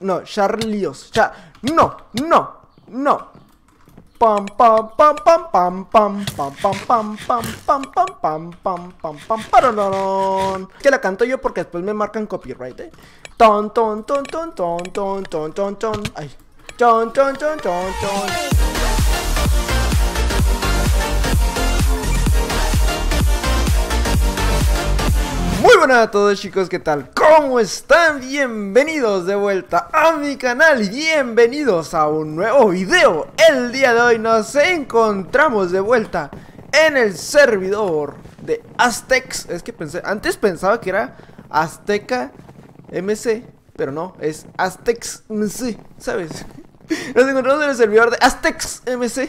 no, Charlios. Ya, no, no, no. Pam pam pam pam pam pam pam pam pam pam pam pam pam pam pam pam pam Que la canto yo porque después me marcan copyright, eh. Ton ton ton ton ton ton ton ton ton. Ay. Ton ton ton ton ton. Hola a todos chicos, ¿qué tal? ¿Cómo están? Bienvenidos de vuelta a mi canal bienvenidos a un nuevo video El día de hoy nos encontramos de vuelta en el servidor de Aztecs Es que pensé, antes pensaba que era Azteca MC, pero no, es Aztecs MC, ¿sabes? Nos encontramos en el servidor de Aztecs MC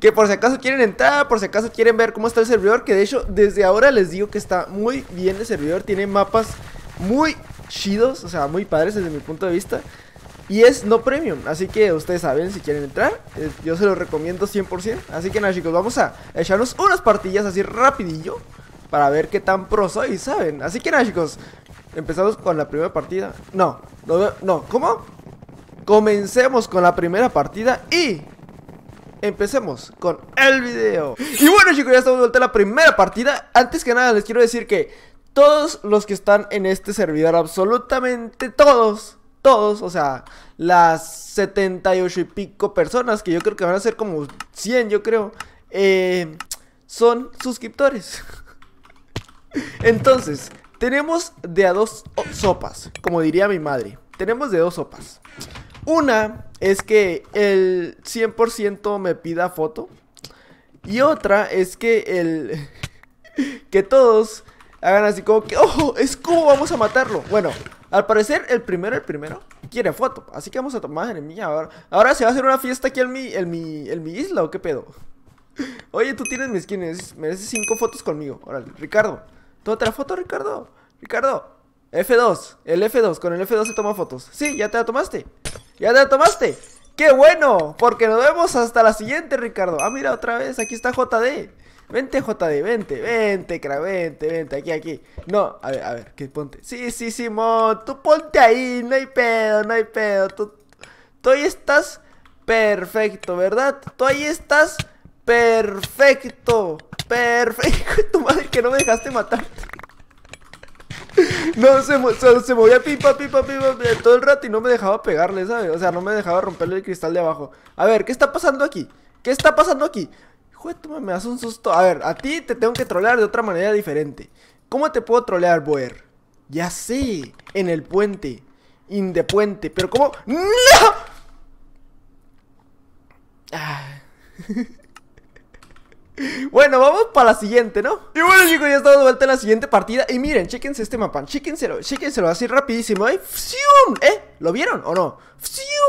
que por si acaso quieren entrar, por si acaso quieren ver cómo está el servidor. Que de hecho, desde ahora les digo que está muy bien el servidor. Tiene mapas muy chidos, o sea, muy padres desde mi punto de vista. Y es no premium, así que ustedes saben si quieren entrar, eh, yo se los recomiendo 100%. Así que nada chicos, vamos a echarnos unas partillas así rapidillo para ver qué tan pro soy, ¿saben? Así que nada chicos, empezamos con la primera partida. No, no, no, ¿cómo? Comencemos con la primera partida y empecemos con el video Y bueno chicos, ya estamos de vuelta a la primera partida Antes que nada les quiero decir que todos los que están en este servidor, absolutamente todos todos, o sea, las 78 y pico personas, que yo creo que van a ser como 100, yo creo, eh, son suscriptores. Entonces, tenemos de a dos sopas, como diría mi madre. Tenemos de dos sopas. Una es que el 100% me pida foto. Y otra es que el... que todos hagan así como que, ojo, es como vamos a matarlo. Bueno, al parecer el primero, el primero, quiere foto. Así que vamos a tomar en Ahora, ahora se va a hacer una fiesta aquí en mi, en mi, en mi isla o qué pedo. Oye, tú tienes mis skins, mereces cinco fotos conmigo. Órale, Ricardo. ¿Toma otra foto, Ricardo? Ricardo, F2, el F2, con el F2 se toma fotos. Sí, ya te la tomaste. ¿Ya te la tomaste? ¡Qué bueno! Porque nos vemos hasta la siguiente, Ricardo. Ah, mira, otra vez, aquí está JD. Vente, JD, vente, vente, crack, vente, vente, aquí, aquí. No, a ver, a ver, que ponte. Sí, sí, Simón, tú ponte ahí, no hay pedo, no hay pedo. Tú, tú ahí estás perfecto, ¿verdad? Tú ahí estás perfecto, perfecto. tu madre que no me dejaste matarte. No, se, se, movía pipa, pipa, pipa, todo el rato y no me dejaba pegarle, ¿sabes? O sea, no me dejaba romperle el cristal de abajo. A ver, ¿qué está pasando aquí? ¿Qué está pasando aquí? Joder, me hace un susto. A ver, a ti te tengo que trolear de otra manera diferente. ¿Cómo te puedo trolear, Boer? Ya sé, en el puente. Indepuente, pero ¿cómo? ¡No! Ah. Bueno, vamos para la siguiente, ¿no? Y bueno, chicos, ya estamos de vuelta en la siguiente partida. Y miren, chéquense este mapa. Chéquenselo, chéquenselo así rapidísimo. ¿Eh? ¿Eh? ¿Lo vieron o no?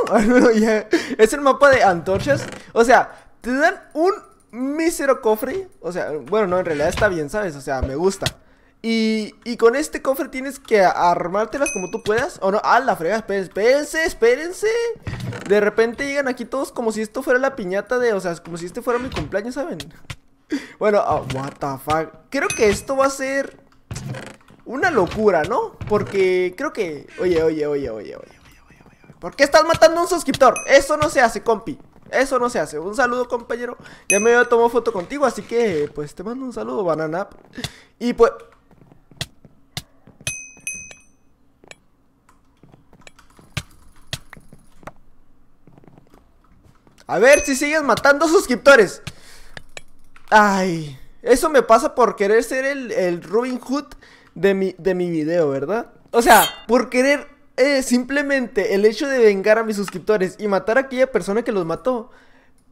Ah, es el mapa de antorchas. O sea, te dan un mísero cofre. O sea, bueno, no, en realidad está bien, ¿sabes? O sea, me gusta. Y, con este cofre tienes que armártelas como tú puedas. O no, ah, la frega, espérense, espérense. De repente llegan aquí todos como si esto fuera la piñata de. O sea, como si este fuera mi cumpleaños, ¿saben? Bueno, ah, what the fuck. Creo que esto va a ser una locura, ¿no? Porque creo que... Oye, oye, oye, oye, oye, oye, oye. ¿Por qué estás matando a un suscriptor? Eso no se hace, compi. Eso no se hace. Un saludo, compañero. Ya me voy tomado foto contigo, así que pues te mando un saludo, banana. Y pues... A ver si sigues matando suscriptores. Ay, eso me pasa por querer ser el, el Robin Hood de mi, de mi video, ¿verdad? O sea, por querer eh, simplemente el hecho de vengar a mis suscriptores y matar a aquella persona que los mató,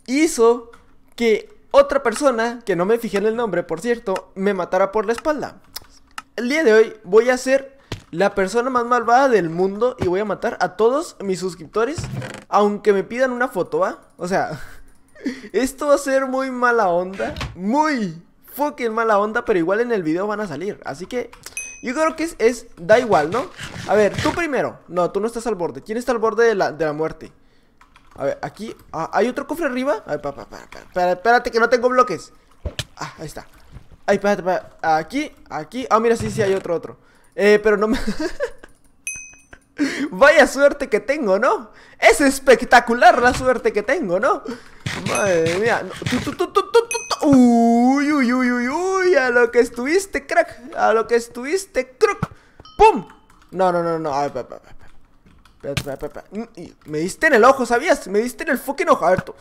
hizo que otra persona, que no me fijé en el nombre, por cierto, me matara por la espalda. El día de hoy voy a ser la persona más malvada del mundo y voy a matar a todos mis suscriptores, aunque me pidan una foto, ¿va? O sea... Esto va a ser muy mala onda. Muy fucking mala onda, pero igual en el video van a salir. Así que yo creo que es, da igual, ¿no? A ver, tú primero. No, tú no estás al borde. ¿Quién está al borde de la, de la muerte? A ver, aquí ah, hay otro cofre arriba. A ver, espérate que no tengo bloques. Ah, ahí está. Ay, espérate, Aquí, aquí. Ah, mira, sí, sí, hay otro, otro. Eh, pero no me... Vaya suerte que tengo, ¿no? Es espectacular la suerte que tengo, ¿no? Madre mía. uy, uy, uy, uy, uy. A lo que estuviste, crack. A lo que estuviste, crack. ¡Pum! No, no, no, no. Me diste en el ojo, ¿sabías? Me diste en el fucking ojo. A ver, tú.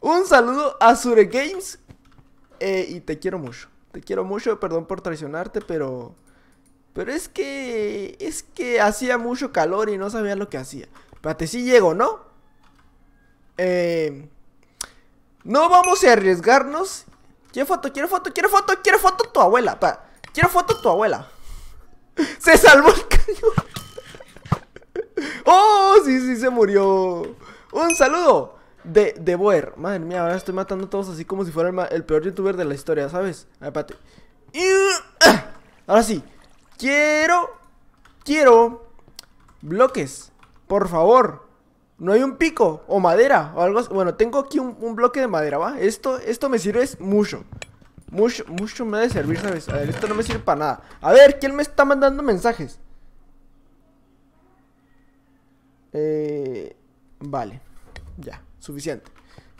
Un saludo a Sure Games y te quiero mucho te quiero mucho, perdón por traicionarte, pero... Pero es que... Es que hacía mucho calor y no sabía lo que hacía. Espérate, sí llego, ¿no? Eh... No vamos a arriesgarnos. Quiero foto, quiero foto, quiero foto, quiero foto tu abuela. Quiero foto tu abuela. Se salvó el cañón. ¡Oh! Sí, sí, se murió. Un saludo de, de Boer. Madre mía, ahora estoy matando a todos así como si fuera el, peor youtuber de la historia, ¿sabes? A ver, ah, Ahora sí. Quiero. Quiero. Bloques. Por favor. No hay un pico. O madera. O algo Bueno, tengo aquí un, bloque de madera, ¿va? Esto, esto me sirve mucho. Mucho, mucho me ha de servir, ¿sabes? A ver, esto no me sirve para nada. A ver, ¿quién me está mandando mensajes? Eh, vale. Ya suficiente.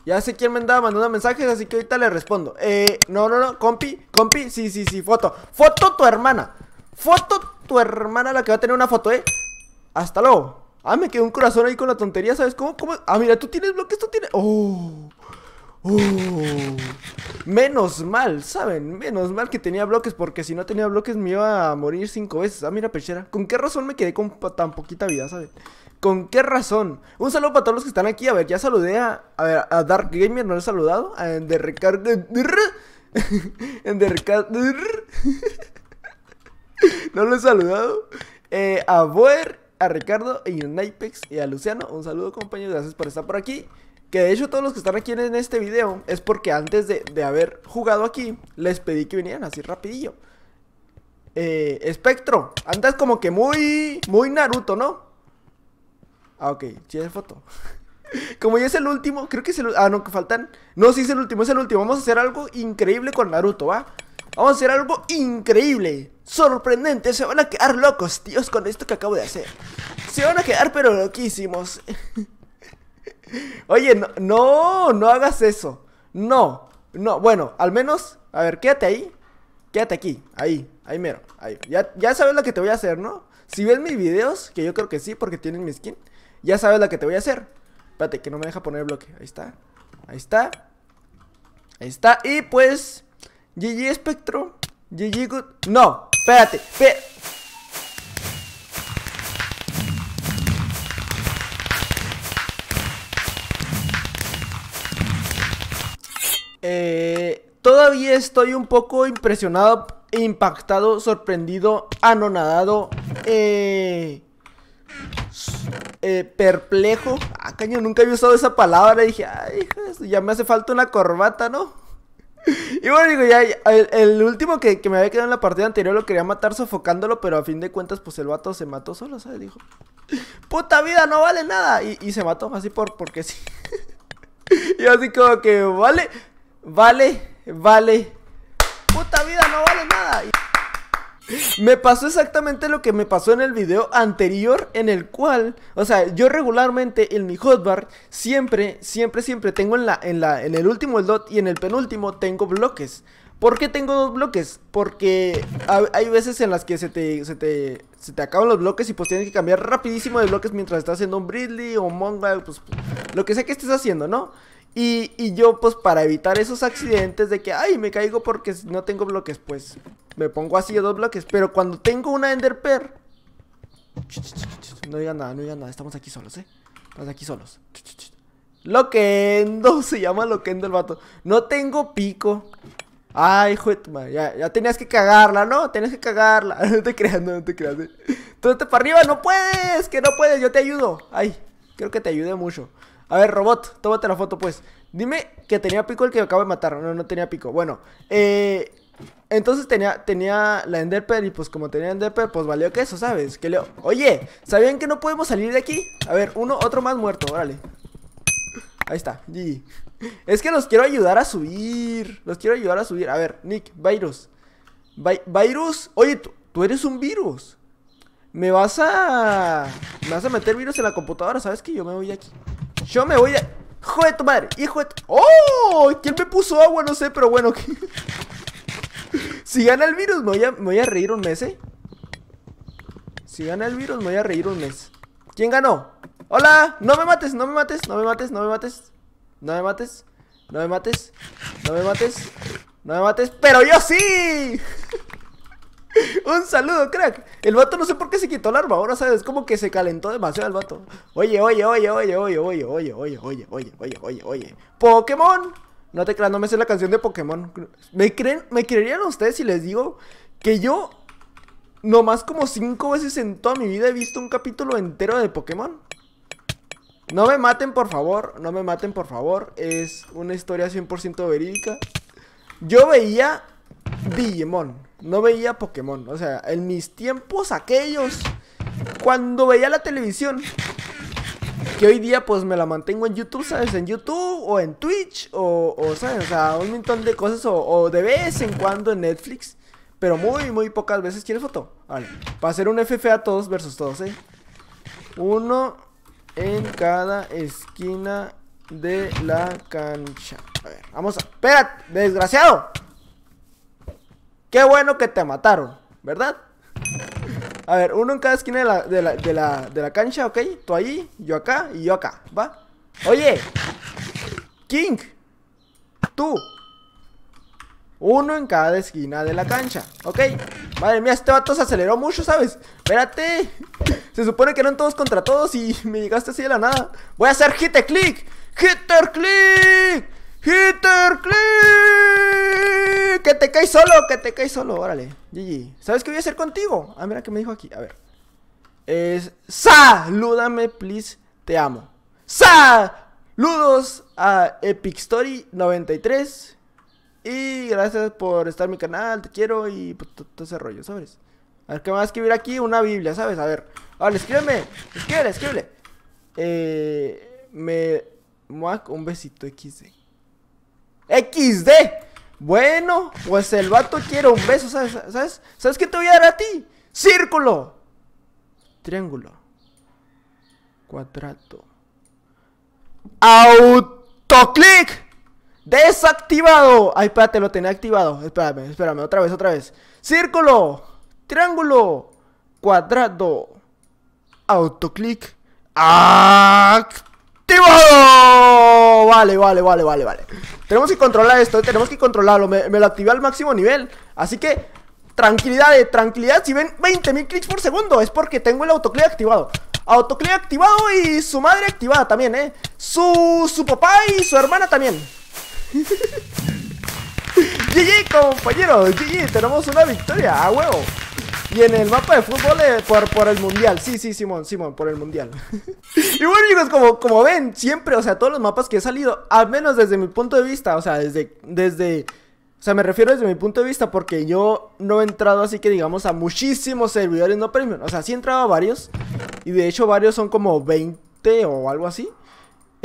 Ya sé quién me andaba mandando mensajes, así que ahorita le respondo. Eh, no, no, no, compi, compi, sí, sí, sí, foto. Foto tu hermana. Foto tu hermana la que va a tener una foto, eh. Hasta luego. Ah, me quedó un corazón ahí con la tontería, ¿sabes cómo? ¿Cómo? Ah, mira, tú tienes bloques, tú tienes. Oh. Menos mal, ¿saben? Menos mal que tenía bloques, porque si no tenía bloques me iba a morir cinco veces. Ah, mira, pechera. ¿Con qué razón me quedé con tan poquita vida, ¿saben? ¿Con qué razón? Un saludo para todos los que están aquí. A ver, ya saludé a, a, ver, a Dark Gamer, no lo he saludado. A de Ricardo. no lo he saludado. Eh, a Boer, a Ricardo y a Napex y a Luciano. Un saludo, compañeros. Gracias por estar por aquí. Que de hecho todos los que están aquí en este video es porque antes de, haber jugado aquí, les pedí que vinieran así rapidillo. Eh, espectro, andas como que muy, muy Naruto, ¿no? Ah, ok, sí foto. como ya es el último, creo que es el... Ah, no, que faltan... No, sí es el último, es el último. Vamos a hacer algo increíble con Naruto, ¿va? Vamos a hacer algo increíble, sorprendente. Se van a quedar locos, tíos, con esto que acabo de hacer. Se van a quedar pero loquísimos. Oye, no, no, hagas eso. No, no, bueno, al menos, a ver, quédate ahí. Quédate aquí, ahí, ahí mero, ahí. Ya, ya sabes lo que te voy a hacer, ¿no? Si ves mis videos, que yo creo que sí, porque tienen mi skin, ya sabes lo que te voy a hacer. Espérate, que no me deja poner bloque. Ahí está, ahí está. Ahí está, y pues... GG Espectro, GG Good... No, espérate, espérate. Eh, todavía estoy un poco impresionado, impactado, sorprendido, anonadado, eh, eh, perplejo. Ah, caño, nunca había usado esa palabra. Y dije, ay, ya me hace falta una corbata, ¿no? Y bueno, digo, ya, el, último que, me había quedado en la partida anterior lo quería matar sofocándolo, pero a fin de cuentas, pues el vato se mató solo, ¿sabes? Dijo, puta vida, no vale nada. Y, y se mató así por porque sí. y así como que, vale, vale, vale. Puta vida, no vale nada. Me pasó exactamente lo que me pasó en el video anterior en el cual, o sea, yo regularmente en mi hotbar siempre, siempre, siempre tengo en la, en la, en el último dot y en el penúltimo tengo bloques. ¿Por qué tengo dos bloques? Porque hay veces en las que se te, se te, acaban los bloques y pues tienes que cambiar rapidísimo de bloques mientras estás haciendo un Bridley o un Monga, pues, lo que sea que estés haciendo, ¿no? Y, yo, pues, para evitar esos accidentes de que, ay, me caigo porque no tengo bloques, pues, me pongo así de dos bloques. Pero cuando tengo una Ender Pearl... No digan nada, no digan nada, estamos aquí solos, ¿eh? Estamos aquí solos. Loquendo, se llama Loquendo el vato. No tengo pico. Ay, Juetma, ya, ya tenías que cagarla, ¿no? Tenías que cagarla. No te creas, no, te creas. ¿eh? Tú te para arriba, no puedes, que no puedes, yo te ayudo. Ay, creo que te ayude mucho. A ver, robot, tómate la foto, pues. Dime que tenía pico el que acabo de matar. No, no tenía pico. Bueno, eh, entonces tenía, tenía la Enderpearl y pues como tenía Enderpearl, pues valió que eso, ¿sabes? Que leo. Oye, ¿sabían que no podemos salir de aquí? A ver, uno, otro más muerto, órale. Ahí está, GG. Es que los quiero ayudar a subir. Los quiero ayudar a subir. A ver, Nick, virus. virus. Oye, tú eres un virus. Me vas a... Me vas a meter virus en la computadora, ¿sabes que Yo me voy aquí. Yo me voy a... ¡Hijo de tu madre! ¡Hijo de ¡Oh! ¿Quién me puso agua? No sé, pero bueno. si gana el virus, me voy, a, voy a reír un mes, ¿eh? Si gana el virus, me voy a reír un mes. ¿Quién ganó? ¡Hola! ¡No me mates! ¡No me mates! ¡No me mates! ¡No me mates! ¡No me mates! ¡No me mates! ¡No me mates! ¡No me mates! ¡Pero yo sí! Un saludo, crack. El vato no sé por qué se quitó la armadura, ¿sabes? Como que se calentó demasiado el vato. Oye, oye, oye, oye, oye, oye, oye, oye, oye, oye, oye, oye, oye. Pokémon. No te creas, no me sé la canción de Pokémon. ¿Me creen, me creerían ustedes si les digo que yo nomás como cinco veces en toda mi vida he visto un capítulo entero de Pokémon? No me maten, por favor. No me maten, por favor. Es una historia 100% verídica. Yo veía Digimon no veía Pokémon. O sea, en mis tiempos aquellos, cuando veía la televisión, que hoy día pues me la mantengo en YouTube, ¿sabes? En YouTube o en Twitch o, o ¿sabes? O sea, un montón de cosas o, de vez en cuando en Netflix. Pero muy, muy pocas veces. ¿Quieres foto? Vale. Para hacer un a todos versus todos, ¿eh? Uno en cada esquina de la cancha. A ver, vamos a... ¡Espérate! ¡Desgraciado! Qué bueno que te mataron, ¿verdad? A ver, uno en cada esquina de la, de la, de la, cancha, ¿ok? Tú ahí, yo acá y yo acá, ¿va? Oye, King, tú. Uno en cada esquina de la cancha, ¿ok? Madre mía, este vato se aceleró mucho, ¿sabes? Espérate. Se supone que eran todos contra todos y me llegaste así de la nada. Voy a hacer hit click. Hitter click. Hitter click que te caes solo, que te caes solo, órale. GG. ¿Sabes qué voy a hacer contigo? Ah, mira que me dijo aquí, a ver. Es salúdame, please, te amo. Saludos a Epic Story 93 y gracias por estar en mi canal, te quiero y pues, todo ese rollo, ¿sabes? A ver, ¿qué me va a escribir aquí? Una Biblia, ¿sabes? A ver, vale, escríbeme, escríbele, escríbele. Eh, me... Muac, un besito, XD. XD. Bueno, pues el vato quiere un beso, ¿sabes? ¿Sabes? ¿Sabes qué te voy a dar a ti? Círculo. Triángulo. Cuadrado. Autoclick Desactivado. Ay, espérate, lo tenía activado. Espérame, espérame, otra vez, otra vez. Círculo. Triángulo. Cuadrado. Autoclick Activado. Vale, vale, vale, vale, vale. Tenemos que controlar esto, tenemos que controlarlo. Me, lo activé al máximo nivel. Así que, tranquilidad, eh, tranquilidad. Si ven 20 mil clics por segundo, es porque tengo el autoclick activado. Autoclick activado y su madre activada también, ¿eh? Su, su papá y su hermana también. GG, compañero. GG, tenemos una victoria. A huevo. Y en el mapa de fútbol eh, por, el mundial. Sí, sí, Simón, Simón, por el mundial. y bueno, chicos, como, como ven, siempre, o sea, todos los mapas que he salido, al menos desde mi punto de vista, o sea, desde, desde o sea, me refiero desde mi punto de vista porque yo no he entrado así que digamos a muchísimos servidores no premium. O sea, sí he entrado a varios. Y de hecho varios son como 20 o algo así.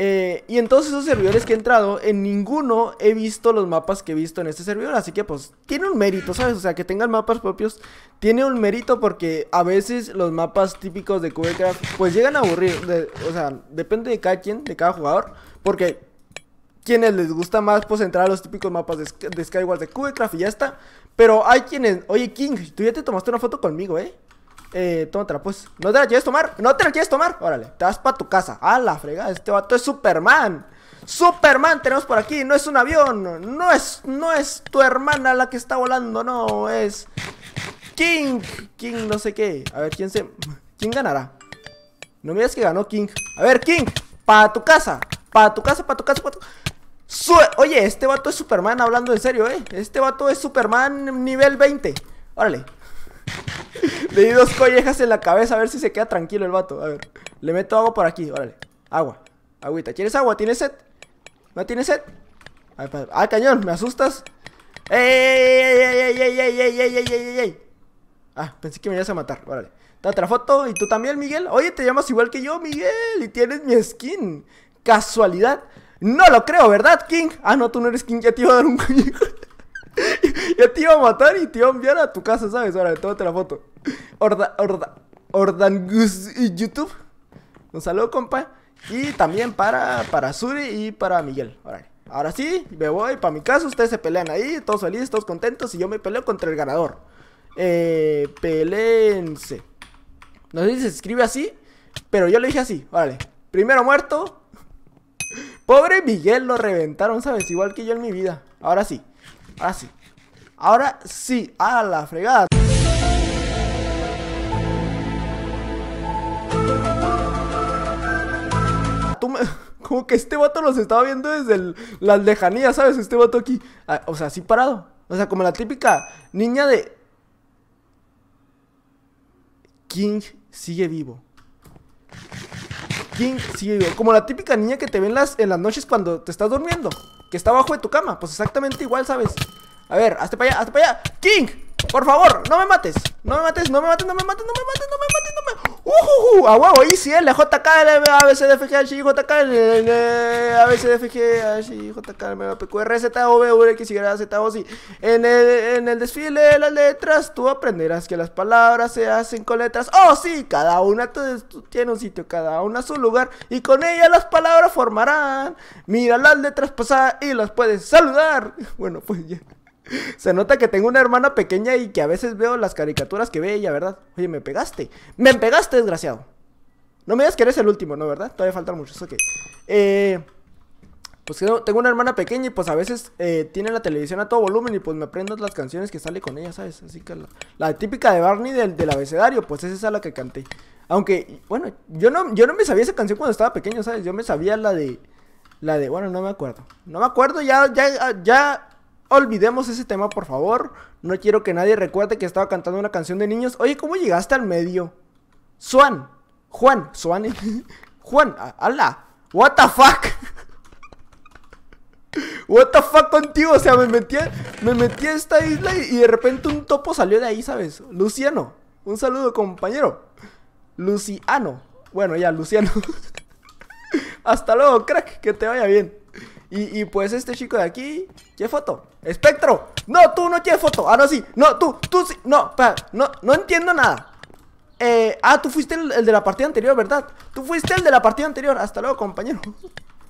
Eh, y en todos esos servidores que he entrado, en ninguno he visto los mapas que he visto en este servidor. Así que pues tiene un mérito, ¿sabes? O sea, que tengan mapas propios tiene un mérito porque a veces los mapas típicos de Cubecraft pues llegan a aburrir. o sea, depende de cada quien, de cada jugador. Porque quienes les gusta más pues entrar a los típicos mapas de, de Skyward de Cubecraft y ya está. Pero hay quienes, oye King, tú ya te tomaste una foto conmigo, ¿eh? Eh, tómatela, pues. ¿No te la quieres tomar? ¿No te la quieres tomar? Órale, te vas para tu casa. ¡A la fregada! Este vato es Superman. Superman tenemos por aquí. No es un avión. No es, no es tu hermana la que está volando. No, es King. King, no sé qué. A ver, ¿quién se. ¿Quién ganará? No me que ganó King. A ver, King, para tu casa. Para tu casa, para tu casa, para tu Oye, este vato es Superman hablando en serio, ¿eh? Este vato es Superman nivel 20. Órale, le di dos collejas en la cabeza a ver si se queda tranquilo el vato. A ver, le meto agua por aquí, órale. Agua, agüita. ¿Quieres agua? ¿Tienes sed? ¿No tienes sed? ah, cañón, ¿me asustas? ¡Ey, ey, ey, ey, ey, ey, ey, ey, ey, ey! Ah, pensé que me ibas a matar, órale. Otra foto, ¿y tú también, Miguel? Oye, te llamas igual que yo, Miguel, y tienes mi skin. ¿Casualidad? No lo creo, ¿verdad, King? Ah, no, tú no eres King, ya te iba a dar un Ya te iba a matar y te iba a enviar a tu casa, ¿sabes? Ahora, tómate la foto. Orda, orda, Ordangus y YouTube. Un saludo, compa. Y también para, para Suri y para Miguel. Órale. Ahora sí, me voy para mi casa. Ustedes se pelean ahí, todos felices, todos contentos. Y yo me peleo contra el ganador. Eh, peleense. No sé si se escribe así, pero yo le dije así. Órale. Primero muerto. Pobre Miguel, lo reventaron, ¿sabes? Igual que yo en mi vida. Ahora sí. Ahora sí. Ahora sí, a la fregada. Como que este vato los estaba viendo desde las lejanías, ¿sabes? Este vato aquí. Ah, o sea, así parado. O sea, como la típica niña de... King sigue vivo. King sigue vivo. Como la típica niña que te ven en las noches cuando te estás durmiendo. Que está abajo de tu cama. Pues exactamente igual, ¿sabes? A ver, hasta para allá, hasta para allá. ¡King! Por favor, no me mates. No me mates, no me mates, no me mates, no me mates, no me mates, no me mates. ¡Uh! A huevo, easy, eh, L, K, L, A, B, C, D, F, G, H, I, K, L, A, B, C, D, F, G, H, I, K, L, M, P, Q, R, Z, O, B, U, X, Y, Z, O, sí. En el, en el desfile de las letras, tú aprenderás que las palabras se hacen con letras. ¡Oh, sí! Cada una tiene un sitio, cada una su lugar. Y con ella las palabras formarán. Mira las letras pasadas y las puedes saludar. Bueno, pues ya. Se nota que tengo una hermana pequeña y que a veces veo las caricaturas que ve ella, ¿verdad? Oye, me pegaste. Me pegaste, desgraciado. No me digas que eres el último, ¿no? ¿Verdad? Todavía faltan muchos, ok. Eh, pues tengo una hermana pequeña y pues a veces eh, tiene la televisión a todo volumen y pues me aprendo las canciones que sale con ella, ¿sabes? Así que la, típica de Barney del, abecedario, pues esa es esa la que canté. Aunque, bueno, yo no, yo no me sabía esa canción cuando estaba pequeño, ¿sabes? Yo me sabía la de... La de, bueno, no me acuerdo. No me acuerdo, ya, ya, ya Olvidemos ese tema, por favor. No quiero que nadie recuerde que estaba cantando una canción de niños. Oye, ¿cómo llegaste al medio? Swan. Juan. Swan. Juan. Ala. What the fuck. What the fuck contigo. O sea, me metí, a, me metí esta isla y, de repente un topo salió de ahí, ¿sabes? Luciano. Un saludo, compañero. Luciano. Bueno, ya, Luciano. Hasta luego, crack. Que te vaya bien. y, pues este chico de aquí, ¿qué foto? Espectro, no, tú no tienes foto. Ah, no, sí, no, tú, tú sí, no, no, no entiendo nada. Eh, ah, tú fuiste el, de la partida anterior, ¿verdad? Tú fuiste el de la partida anterior. Hasta luego, compañero.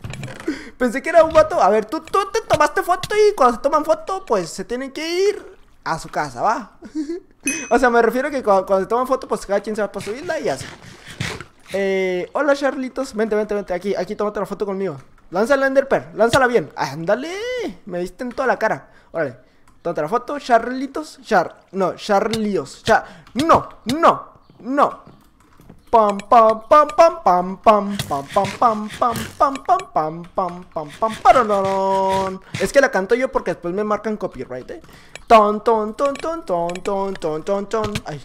Pensé que era un vato. A ver, tú, tú te tomaste foto y cuando se toman foto, pues se tienen que ir a su casa, ¿va? o sea, me refiero que cuando, se toman foto, pues cada quien se va para su isla y así. Eh, hola, Charlitos. Vente, vente, vente. Aquí, aquí, tómate la foto conmigo. Lánzala, Enderper, lánzala bien. Ándale, me diste en toda la cara. Órale, tonta la foto, Charlitos, Char, no, Charlios, Char, no, no, no. Pam, pam, pam, pam, pam, pam, pam, pam, pam, pam, pam, pam, pam, pam, pam, pam, pam, Es que la canto yo porque después me marcan copyright, eh. Ton, ton, ton, ton, ton, ton, ton, ton, ton. Ay.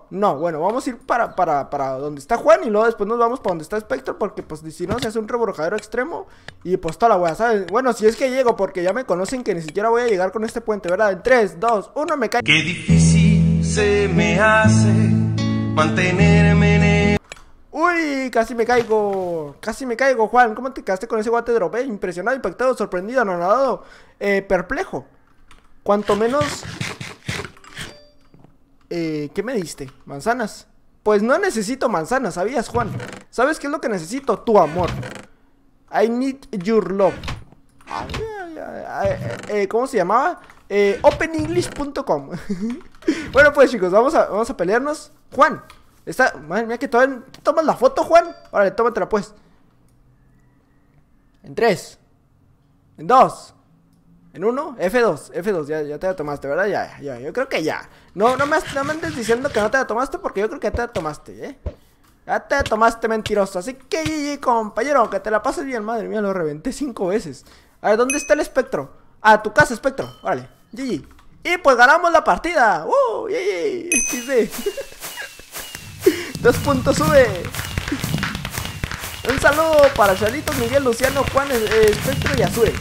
No, bueno, vamos a ir para, para, para donde está Juan y luego después nos vamos para donde está Spectre porque pues si no se hace un reborojadero extremo y pues toda la wea, ¿sabes? Bueno, si es que llego porque ya me conocen que ni siquiera voy a llegar con este puente, ¿verdad? En 3, 2, 1 me cae. Qué difícil se me hace mantenerme en Uy, casi me caigo, casi me caigo, Juan, ¿cómo te quedaste con ese guate drop? Eh? Impresionado, impactado, sorprendido, anonadado, eh, perplejo. Cuanto menos eh, ¿qué me diste? ¿Manzanas? Pues no necesito manzanas, ¿sabías, Juan? ¿Sabes qué es lo que necesito? Tu amor. I need your love. Eh, eh, ¿Cómo se llamaba? Eh, openenglish.com Bueno, pues chicos, vamos a, vamos a pelearnos. Juan, está, madre que todavía... ¿Tomas la foto, Juan? Órale, tómatela pues. En tres. En dos. ¿En uno? F2, F2, ya, ya te la tomaste, ¿verdad? Ya, ya, yo creo que ya. No, no me, andes diciendo que no te la tomaste porque yo creo que ya te la tomaste, ¿eh? Ya te la tomaste mentiroso. Así que, GG, compañero, que te la pases bien. Madre mía, lo reventé cinco veces. A ver, ¿dónde está el espectro? A tu casa, espectro. Órale, GG. Y pues ganamos la partida. ¡Uh! GG. Dos puntos sube. Un saludo para Charlitos, Miguel, Luciano, Juan, eh, Espectro y Azure.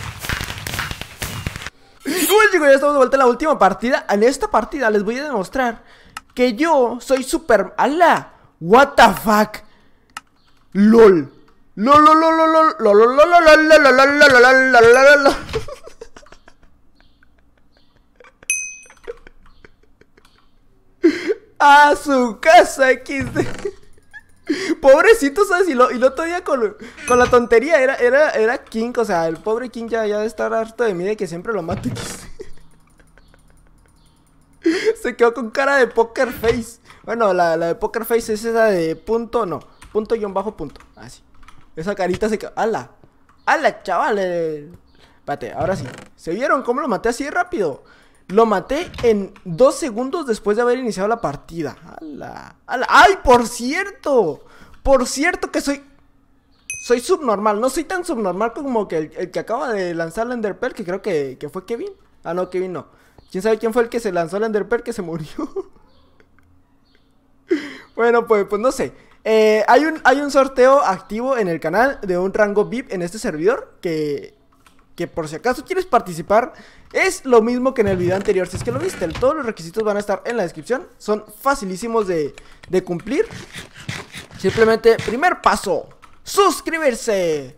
Bueno, chicos, ya estamos de vuelta en la última partida. En esta partida les voy a demostrar que yo soy super. ¡Hala! ¡What the fuck! ¡Lol! ¡Lol, lol, lol, Pobrecito, ¿sabes? Y lo, y lo todavía con, con, la tontería. Era, era, era King, o sea, el pobre King ya, ya debe estar harto de mí de que siempre lo mato. Se quedó con cara de poker face. Bueno, la, de poker face es esa de punto, no. Punto un bajo punto. Así. Esa carita se quedó. ¡Hala! ¡Hala, chavales! Eh. Espérate, ahora sí. ¿Se vieron cómo lo maté así rápido? Lo maté en dos segundos después de haber iniciado la partida. ¡Hala! ¡Hala! ¡Ay, por cierto! Por cierto que soy... Soy subnormal. No soy tan subnormal como que el, que acaba de lanzar la Enderpearl, que creo que, fue Kevin. Ah, no, Kevin no. ¿Quién sabe quién fue el que se lanzó la Enderpearl que se murió? bueno, pues, pues no sé. Eh, hay, un, hay un sorteo activo en el canal de un rango VIP en este servidor que que por si acaso quieres participar, es lo mismo que en el video anterior. Si es que lo viste, todos los requisitos van a estar en la descripción. Son facilísimos de, cumplir. Simplemente, primer paso, suscribirse.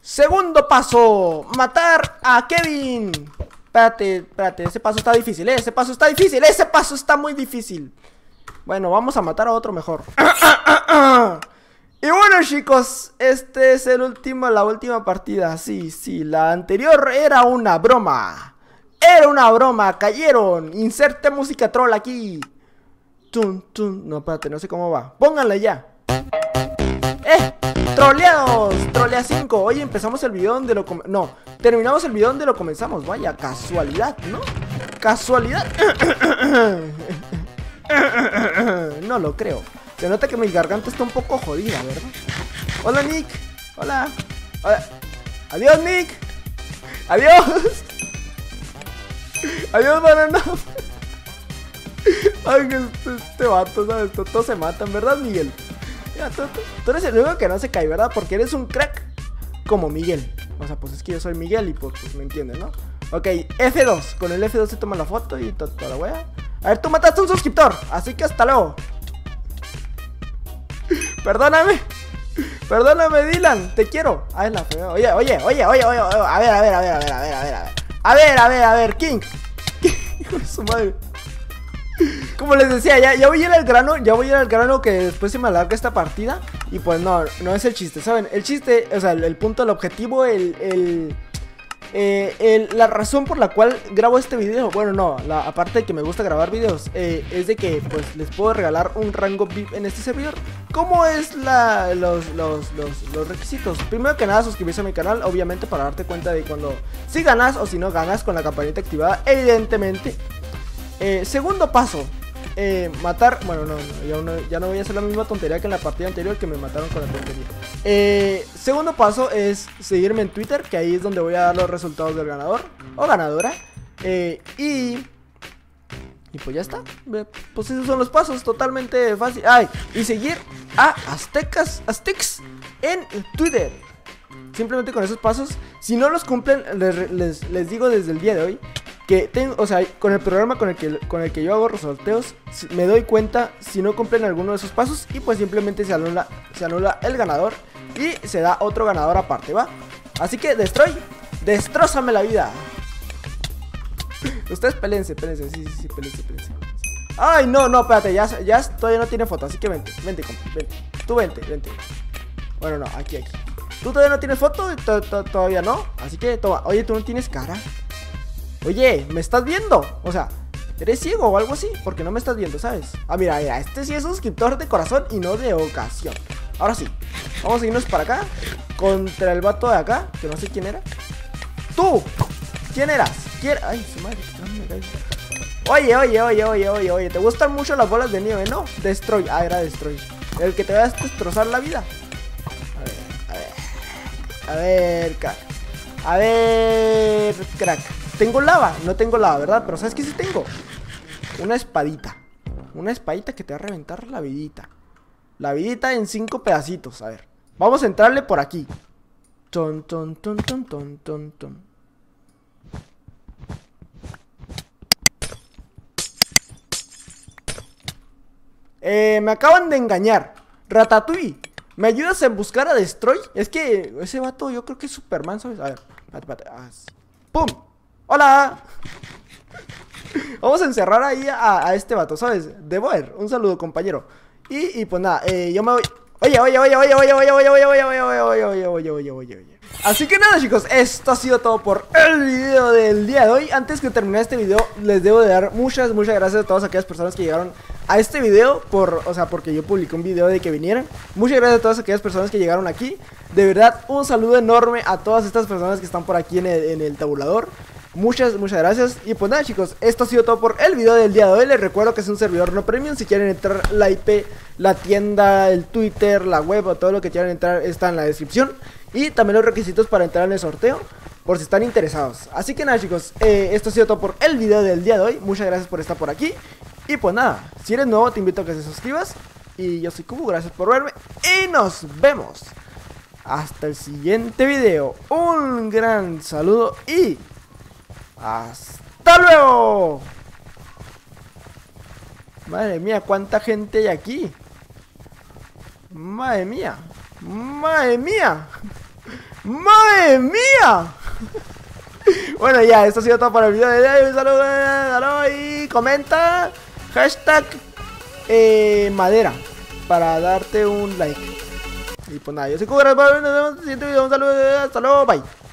Segundo paso, matar a Kevin. Espérate, espérate, ese paso está difícil, eh, ese paso está difícil, ese paso está muy difícil. Bueno, vamos a matar a otro mejor. Y bueno chicos, este es el último, la última partida, sí, sí, la anterior era una broma Era una broma, cayeron, inserte música troll aquí Tum, tum, no, espérate, no sé cómo va, pónganla ya ¡Eh! ¡Troleados! Trolea 5, oye, empezamos el video donde lo... No, terminamos el video donde lo comenzamos, vaya, casualidad, ¿no? Casualidad No lo creo se nota que mi garganta está un poco jodida, ¿verdad? Hola, Nick. Hola. Hola. Adiós, Nick. Adiós. Adiós, banana. Ay, este, este, vato, ¿sabes? Todos se matan, ¿verdad, Miguel? tú, eres el único que no se cae, ¿verdad? Porque eres un crack como Miguel. O sea, pues es que yo soy Miguel y pues, pues me entiendes, ¿no? Ok, F2. Con el F2 se toma la foto y toda la wea. A ver, tú mataste a un suscriptor. Así que hasta luego. Perdóname. Perdóname, Dylan. Te quiero. Ay, la fe Oye, oye, oye, oye, oye. A ver, a ver, a ver, a ver, a ver, a ver, a ver. A ver, a ver, a ver, King. Hijo de su madre. Como les decía, ya, voy a ir al grano, ya voy a ir al grano que después se me alarga esta partida. Y pues no, no es el chiste, ¿saben? El chiste, o sea, el, el punto, el objetivo, el, el, eh, la razón por la cual grabo este video, bueno, no, aparte de que me gusta grabar videos, eh, es de que pues les puedo regalar un rango VIP en este servidor. ¿Cómo es los, requisitos? Primero que nada, suscribirse a mi canal, obviamente para darte cuenta de cuando si ganas o si no ganas con la campanita activada, evidentemente. Eh, segundo paso, eh, matar. Bueno, no, ya no, voy a hacer la misma tontería que en la partida anterior que me mataron con la tontería. Eh, segundo paso es seguirme en Twitter, que ahí es donde voy a dar los resultados del ganador o ganadora. Eh, y. Y pues ya está. Pues esos son los pasos, totalmente fácil. Ay, y seguir a Aztecas, Aztecs en Twitter. Simplemente con esos pasos. Si no los cumplen, les digo desde el día de hoy que tengo, o sea, con el programa con el que, con el que yo hago los sorteos, me doy cuenta si no cumplen alguno de esos pasos y pues simplemente se anula, se anula el ganador y se da otro ganador aparte, ¿va? Así que Destroy, destrozame la vida. Ustedes pelense, pelense, sí, sí, sí, pelense, Ay, no, no, espérate, ya, ya todavía no tiene foto, así que vente, vente, compa, vente. Tú vente, vente. Bueno, no, aquí, aquí. Tú todavía no tienes foto, todavía no, así que toma. Oye, tú no tienes cara oye, ¿me estás viendo? O sea, ¿eres ciego o algo así? Porque no me estás viendo, ¿sabes? Ah, mira, mira, este sí es un suscriptor de corazón y no de ocasión. Ahora sí, vamos a irnos para acá. Contra el vato de acá, que no sé quién era. ¡Tú! ¿Quién eras? ¿Quién? Ay, su madre. Oye, oye, oye, oye, oye, oye. ¿Te gustan mucho las bolas de nieve, no? Destroy. Ah, era Destroy. El que te va a destrozar la vida. A ver, a ver. A ver, crack. A ver, crack. Tengo lava, no tengo lava, ¿verdad? Pero ¿sabes qué sí tengo? Una espadita. Una espadita que te va a reventar la vidita. La vidita en cinco pedacitos, a ver. Vamos a entrarle por aquí. Ton, ton, ton, ton, ton, ton, ton. Eh, me acaban de engañar. Ratatouille, ¿me ayudas en buscar a Destroy? Es que ese vato yo creo que es Superman, ¿sabes? A ver, pate, pate, ah, ¡Pum! ¡Hola! Vamos a encerrar ahí a, este vato, ¿sabes? De Boer, un saludo, compañero. Y, pues nada, eh, yo me voy. Oye, oye, oye, oye, oye, oye, oye, oye, oye, oye, oye, oye, oye, oye, oye, oye. Así que nada chicos, esto ha sido todo por el video del día de hoy Antes que terminar este video, les debo de dar muchas, muchas gracias a todas aquellas personas que llegaron a este video por, O sea, porque yo publiqué un video de que vinieran Muchas gracias a todas aquellas personas que llegaron aquí De verdad, un saludo enorme a todas estas personas que están por aquí en en el tabulador Muchas, muchas gracias. Y pues nada, chicos, esto ha sido todo por el video del día de hoy. Les recuerdo que es un servidor no premium. Si quieren entrar la IP, la tienda, el Twitter, la web o todo lo que quieran entrar está en la descripción. Y también los requisitos para entrar en el sorteo, por si están interesados. Así que nada, chicos, eh, esto ha sido todo por el video del día de hoy. Muchas gracias por estar por aquí. Y pues nada, si eres nuevo, te invito a que te suscribas. Y yo soy Kubu, gracias por verme. Y nos vemos. Hasta el siguiente video. Un gran saludo y... ¡Hasta luego! Madre mía, cuánta gente hay aquí. Madre mía. Madre mía. Madre mía. bueno, ya, esto ha sido todo para el video de hoy. Un saludo, saludo y comenta. Hashtag eh, madera para darte un like. Y pues nada, yo soy Cubra nos vemos en el siguiente video. Un saludo, hasta luego, bye.